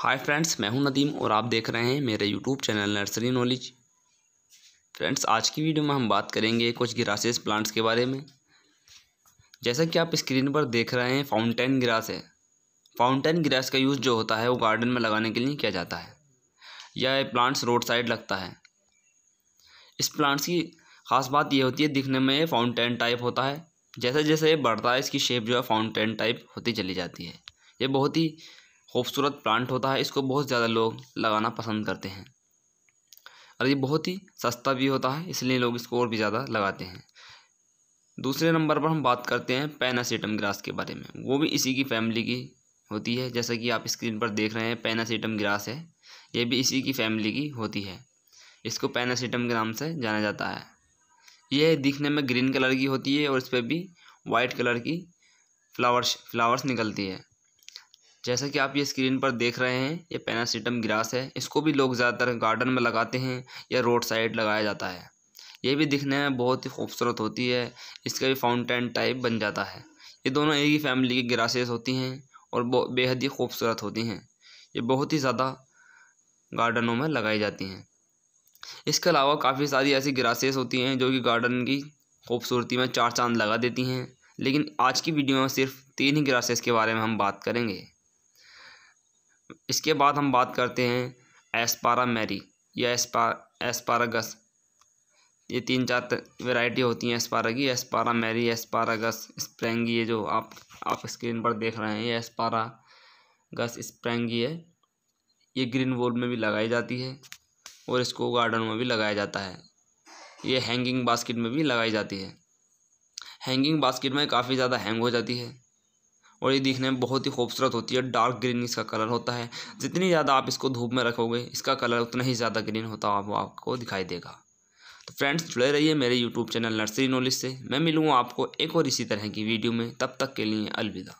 hi friends मैं हूं नदीम और आप देख रहे हैं मेरे YouTube channel nursery knowledge friends आज की वीडियो में हम बात करेंगे कुछ ग्रासेस प्लांट्स के बारे में जैसा कि आप स्क्रीन पर देख रहे हैं फाउंटेन ग्रास है फाउंटेन ग्रास का यूज़ जो होता है वो गार्डन में लगाने के लिए किया जाता है यह प्लांट्स रोड साइड लगता है इस प्लांट्स की ख़ास बात यह होती है दिखने में फाउंटेन टाइप होता है जैसे जैसे ये बढ़ता है इसकी शेप जो है फाउंटेन टाइप होती चली जाती है ये बहुत ही खूबसूरत प्लांट होता है इसको बहुत ज़्यादा लोग लगाना पसंद करते हैं और ये बहुत ही सस्ता भी होता है इसलिए लोग इसको और भी ज़्यादा लगाते हैं दूसरे नंबर पर हम बात करते हैं पैनासीटम ग्रास के बारे में वो भी इसी की फैमिली की होती है जैसा कि आप स्क्रीन पर देख रहे हैं पैनासीटम ग्रास है ये भी इसी की फैमिली की होती है इसको पैनासीटम के नाम से जाना जाता है यह दिखने में ग्रीन कलर की होती है और इस पर भी वाइट कलर की फ्लावर्स फ्लावर्स निकलती है जैसा कि आप ये स्क्रीन पर देख रहे हैं ये पेनासीटम ग्रास है इसको भी लोग ज़्यादातर गार्डन में लगाते हैं या रोड साइड लगाया जाता है ये भी दिखने में बहुत ही खूबसूरत होती है इसका भी फाउंटेन टाइप बन जाता है ये दोनों एक ही फैमिली की ग्रासेस होती हैं और बेहद ही खूबसूरत होती हैं ये बहुत ही ज़्यादा गार्डनों में लगाई जाती हैं इसके अलावा काफ़ी सारी ऐसी ग्रासेस होती हैं जो कि गार्डन की खूबसूरती में चार चांद लगा देती हैं लेकिन आज की वीडियो में सिर्फ तीन ही ग्रासेस के बारे में हम बात करेंगे इसके बाद हम बात करते हैं एस्पारा मैरी या एस्पा एस्पारागस ये तीन चार वैरायटी होती हैं एस्पारा की एस्पारा मैरी एस्पारागस स्प्रेंगी ये जो आप आप स्क्रीन पर देख रहे हैं ये एस्पारा गस स्प्रेंगी है ये ग्रीन वॉल में भी लगाई जाती है और इसको गार्डन में भी लगाया जाता है ये हैंगिंग बास्केट में भी लगाई जाती है हैंगिंग बास्केट में काफ़ी ज़्यादा हैंग हो जाती है और ये दिखने में बहुत ही खूबसूरत होती है डार्क ग्रीन इसका कलर होता है जितनी ज़्यादा आप इसको धूप में रखोगे इसका कलर उतना ही ज़्यादा ग्रीन होता है आपको दिखाई देगा तो फ्रेंड्स जुड़े रहिए मेरे यूट्यूब चैनल नर्सरी नॉलेज से मैं मिलूँगा आपको एक और इसी तरह की वीडियो में तब तक के लिए अलविदा